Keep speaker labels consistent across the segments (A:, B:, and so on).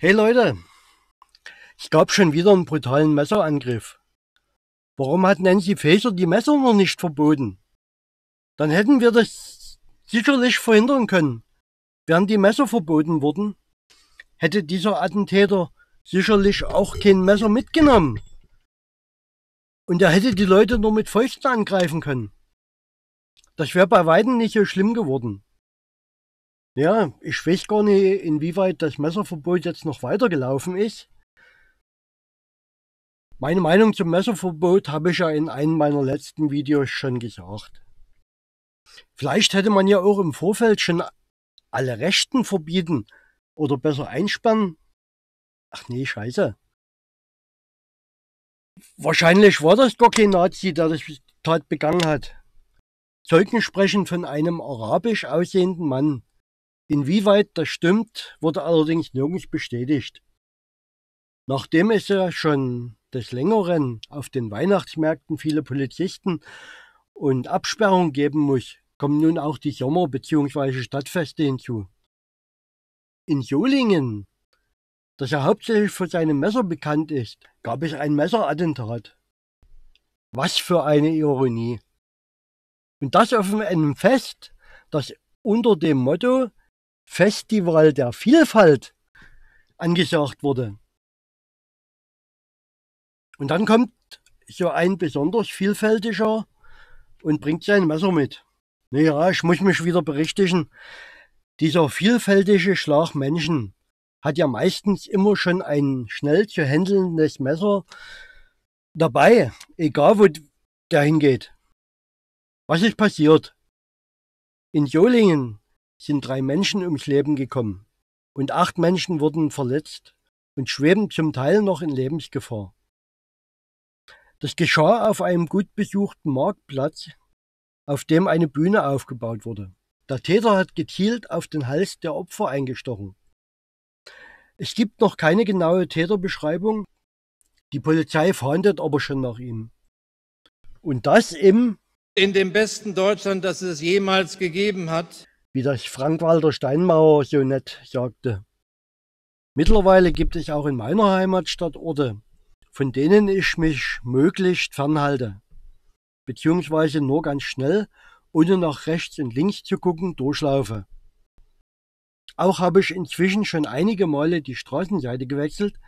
A: Hey Leute, es gab schon wieder einen brutalen Messerangriff. Warum hat Nancy Faeser die Messer noch nicht verboten? Dann hätten wir das sicherlich verhindern können. Wären die Messer verboten worden, hätte dieser Attentäter sicherlich auch kein Messer mitgenommen. Und er hätte die Leute nur mit Fäusten angreifen können. Das wäre bei Weitem nicht so schlimm geworden. Ja, ich weiß gar nicht, inwieweit das Messerverbot jetzt noch weitergelaufen ist. Meine Meinung zum Messerverbot habe ich ja in einem meiner letzten Videos schon gesagt. Vielleicht hätte man ja auch im Vorfeld schon alle Rechten verbieten oder besser einsperren. Ach nee, scheiße. Wahrscheinlich war das gar kein Nazi, der das Tat begangen hat. Zeugen sprechen von einem arabisch aussehenden Mann. Inwieweit das stimmt, wurde allerdings nirgends bestätigt. Nachdem es ja schon des Längeren auf den Weihnachtsmärkten viele Polizisten und Absperrungen geben muss, kommen nun auch die Sommer- bzw. Stadtfeste hinzu. In Solingen, das ja hauptsächlich für seine Messer bekannt ist, gab es ein Messerattentat. Was für eine Ironie. Und das auf einem Fest, das unter dem Motto Festival der Vielfalt angesagt wurde. Und dann kommt so ein besonders vielfältiger und bringt sein Messer mit. Naja, ich muss mich wieder berichtigen. Dieser vielfältige Schlag Menschen hat ja meistens immer schon ein schnell zu händelndes Messer dabei, egal wo der hingeht. Was ist passiert? In Solingen sind drei Menschen ums Leben gekommen und acht Menschen wurden verletzt und schweben zum Teil noch in Lebensgefahr. Das geschah auf einem gut besuchten Marktplatz, auf dem eine Bühne aufgebaut wurde. Der Täter hat gezielt auf den Hals der Opfer eingestochen. Es gibt noch keine genaue Täterbeschreibung, die Polizei fahndet aber schon nach ihm. Und das im in dem besten Deutschland, das es jemals gegeben hat wie das Frank-Walter steinmauer nett sagte. Mittlerweile gibt es auch in meiner Heimatstadt Orte, von denen ich mich möglichst fernhalte, beziehungsweise nur ganz schnell, ohne nach rechts und links zu gucken, durchlaufe. Auch habe ich inzwischen schon einige Male die Straßenseite gewechselt,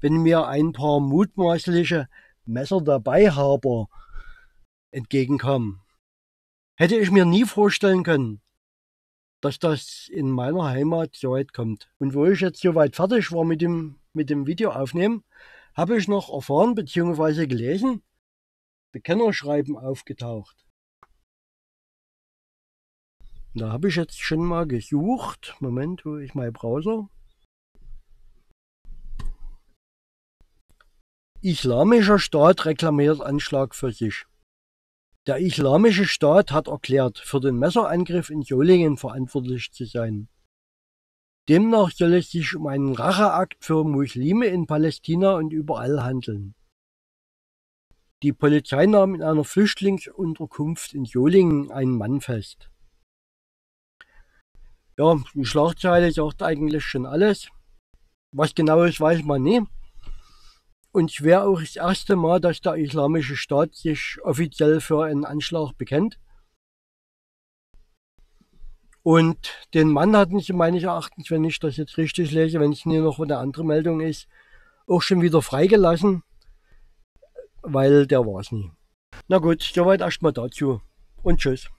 A: wenn mir ein paar mutmaßliche Messer dabei habe entgegenkommen. Hätte ich mir nie vorstellen können, dass das in meiner Heimat so weit kommt. Und wo ich jetzt so weit fertig war mit dem, mit dem Video aufnehmen, habe ich noch erfahren bzw. gelesen, Bekennerschreiben aufgetaucht. Da habe ich jetzt schon mal gesucht. Moment, wo ich mein Browser. Islamischer Staat reklamiert Anschlag für sich. Der Islamische Staat hat erklärt, für den Messerangriff in Solingen verantwortlich zu sein. Demnach soll es sich um einen Racheakt für Muslime in Palästina und überall handeln. Die Polizei nahm in einer Flüchtlingsunterkunft in Solingen einen Mann fest. Ja, die Schlagzeile sagt eigentlich schon alles. Was genaues weiß man nicht. Und ich wäre auch das erste Mal, dass der Islamische Staat sich offiziell für einen Anschlag bekennt. Und den Mann hatten sie meines Erachtens, wenn ich das jetzt richtig lese, wenn es hier noch eine andere Meldung ist, auch schon wieder freigelassen, weil der war es nie. Na gut, soweit erstmal dazu und tschüss.